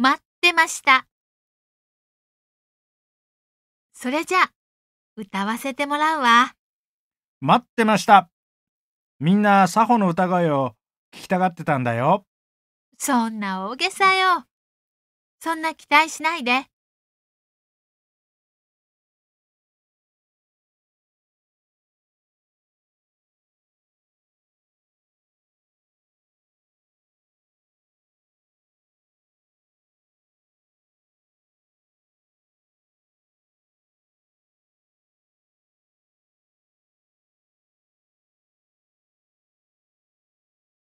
待ってました。それじゃ、歌わせてもらうわ。待ってました。みんな、サホの歌声を聞きたがってたんだよ。そんな大げさよ。そんな期待しないで。